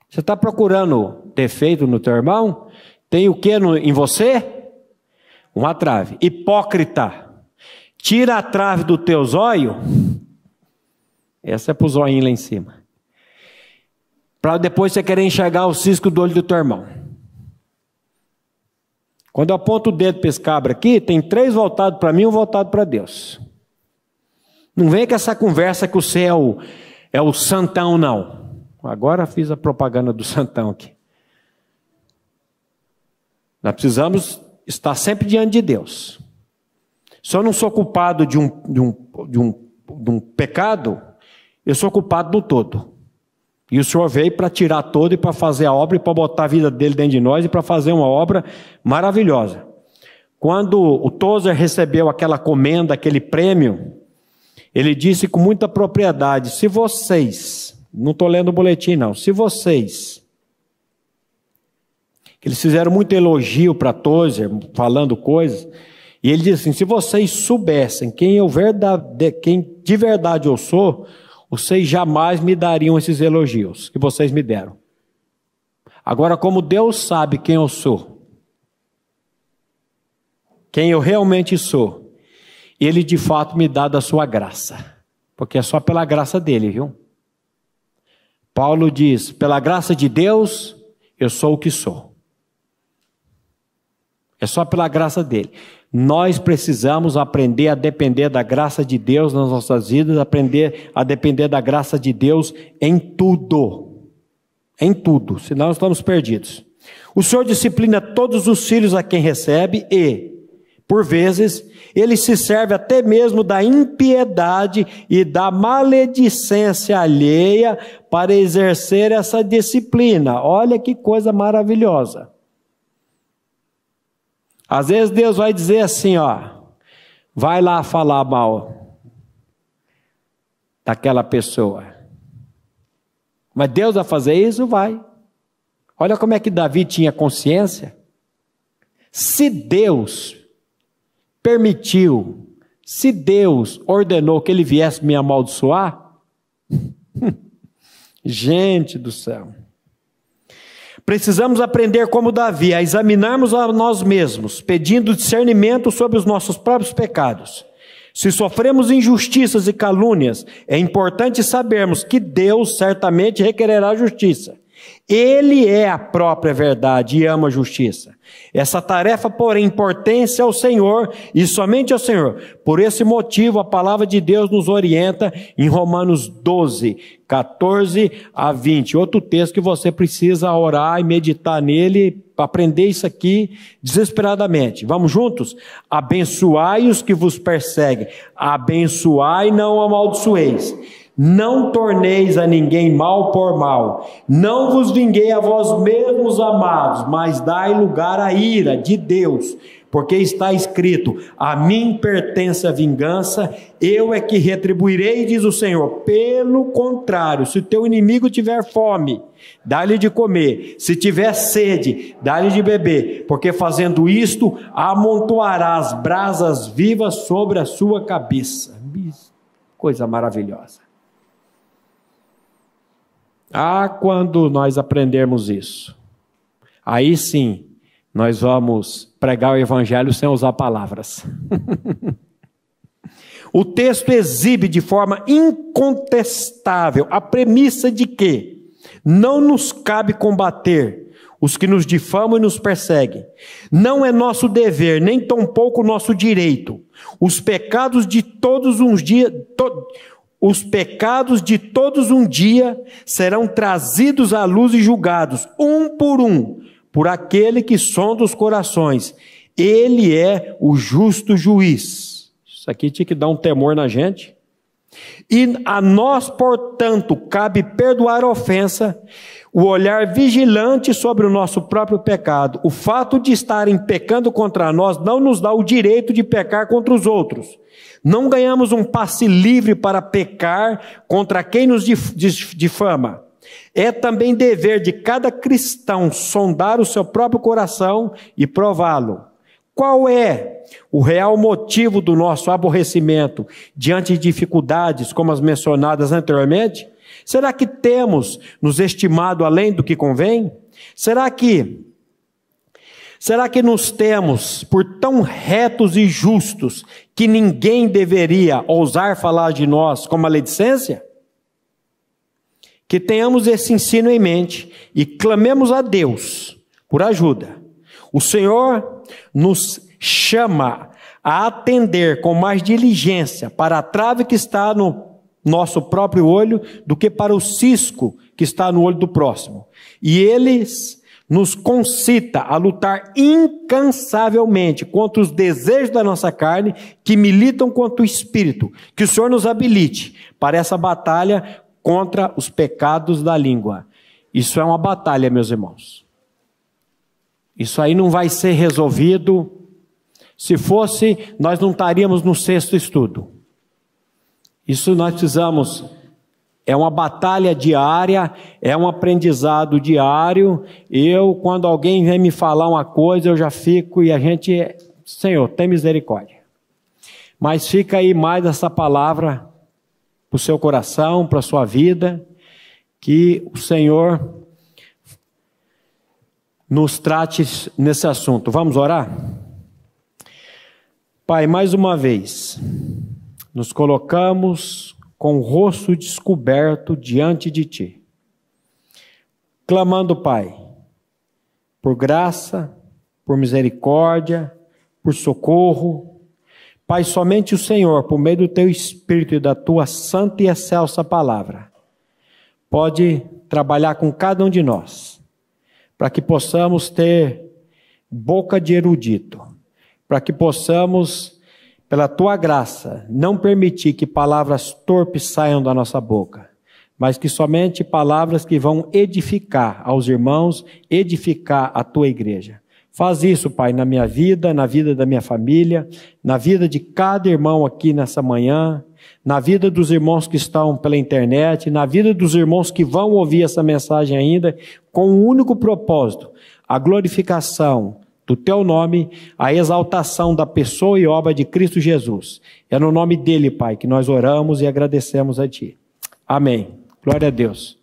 Você está procurando defeito no teu irmão? Tem o que no, em você? Uma trave. Hipócrita. Tira a trave do teu zóio. Essa é para o zóio lá em cima. Para depois você querer enxergar o cisco do olho do teu irmão. Quando eu aponto o dedo para esse cabra aqui, tem três voltados para mim e um voltado para Deus. Não vem com essa conversa que é o céu é o santão, não. Agora fiz a propaganda do santão aqui. Nós precisamos estar sempre diante de Deus. Se eu não sou culpado de um, de um, de um, de um pecado, eu sou culpado do todo. E o Senhor veio para tirar todo e para fazer a obra e para botar a vida dele dentro de nós e para fazer uma obra maravilhosa. Quando o Tozer recebeu aquela comenda, aquele prêmio, ele disse com muita propriedade: se vocês, não estou lendo o boletim não, se vocês, eles fizeram muito elogio para Tozer, falando coisas, e ele disse assim: se vocês soubessem quem eu verdade, quem de verdade eu sou, vocês jamais me dariam esses elogios que vocês me deram. Agora, como Deus sabe quem eu sou, quem eu realmente sou, Ele de fato me dá da sua graça, porque é só pela graça dele, viu? Paulo diz: pela graça de Deus, eu sou o que sou. É só pela graça dele. Nós precisamos aprender a depender da graça de Deus nas nossas vidas, aprender a depender da graça de Deus em tudo. Em tudo, senão estamos perdidos. O Senhor disciplina todos os filhos a quem recebe e, por vezes, ele se serve até mesmo da impiedade e da maledicência alheia para exercer essa disciplina. Olha que coisa maravilhosa. Às vezes Deus vai dizer assim, ó, vai lá falar mal daquela pessoa. Mas Deus vai fazer isso? Vai. Olha como é que Davi tinha consciência. Se Deus permitiu, se Deus ordenou que ele viesse me amaldiçoar, gente do céu. Precisamos aprender como Davi a examinarmos a nós mesmos, pedindo discernimento sobre os nossos próprios pecados. Se sofremos injustiças e calúnias, é importante sabermos que Deus certamente requererá justiça. Ele é a própria verdade e ama a justiça. Essa tarefa, porém, pertence ao Senhor e somente ao Senhor. Por esse motivo, a palavra de Deus nos orienta em Romanos 12, 14 a 20. Outro texto que você precisa orar e meditar nele, aprender isso aqui desesperadamente. Vamos juntos? Abençoai os que vos perseguem, abençoai, não amaldiçoeis. Não torneis a ninguém mal por mal, não vos vinguei a vós mesmos, amados, mas dai lugar à ira de Deus, porque está escrito: A mim pertence a vingança, eu é que retribuirei, diz o Senhor. Pelo contrário, se teu inimigo tiver fome, dá-lhe de comer, se tiver sede, dá-lhe de beber, porque fazendo isto, amontoarás brasas vivas sobre a sua cabeça. Coisa maravilhosa. Ah, quando nós aprendermos isso, aí sim nós vamos pregar o evangelho sem usar palavras. o texto exibe de forma incontestável a premissa de que não nos cabe combater os que nos difamam e nos perseguem. Não é nosso dever, nem tampouco nosso direito. Os pecados de todos os dias, to, os pecados de todos um dia serão trazidos à luz e julgados, um por um, por aquele que sonda os corações. Ele é o justo juiz. Isso aqui tinha que dar um temor na gente. E a nós, portanto, cabe perdoar a ofensa, o olhar vigilante sobre o nosso próprio pecado. O fato de estarem pecando contra nós não nos dá o direito de pecar contra os outros. Não ganhamos um passe livre para pecar contra quem nos difama. É também dever de cada cristão sondar o seu próprio coração e prová-lo. Qual é o real motivo do nosso aborrecimento diante de dificuldades como as mencionadas anteriormente? Será que temos nos estimado além do que convém? Será que Será que nos temos por tão retos e justos que ninguém deveria ousar falar de nós com maledicência? Que tenhamos esse ensino em mente e clamemos a Deus por ajuda. O Senhor nos chama a atender com mais diligência para a trave que está no nosso próprio olho do que para o cisco que está no olho do próximo. E eles nos concita a lutar incansavelmente contra os desejos da nossa carne que militam contra o espírito. Que o Senhor nos habilite para essa batalha contra os pecados da língua. Isso é uma batalha, meus irmãos. Isso aí não vai ser resolvido. Se fosse, nós não estaríamos no sexto estudo. Isso nós precisamos é uma batalha diária, é um aprendizado diário. Eu, quando alguém vem me falar uma coisa, eu já fico e a gente, Senhor, tem misericórdia. Mas fica aí mais essa palavra para o seu coração, para a sua vida, que o Senhor nos trate nesse assunto. Vamos orar? Pai, mais uma vez, nos colocamos com o rosto descoberto diante de ti, clamando, Pai, por graça, por misericórdia, por socorro. Pai, somente o Senhor, por meio do teu espírito e da tua santa e excelsa palavra, pode trabalhar com cada um de nós, para que possamos ter boca de erudito, para que possamos pela tua graça, não permitir que palavras torpes saiam da nossa boca, mas que somente palavras que vão edificar aos irmãos, edificar a tua igreja. Faz isso, Pai, na minha vida, na vida da minha família, na vida de cada irmão aqui nessa manhã, na vida dos irmãos que estão pela internet, na vida dos irmãos que vão ouvir essa mensagem ainda, com o um único propósito: a glorificação do teu nome a exaltação da pessoa e obra de Cristo Jesus. É no nome dele, Pai, que nós oramos e agradecemos a ti. Amém. Glória a Deus.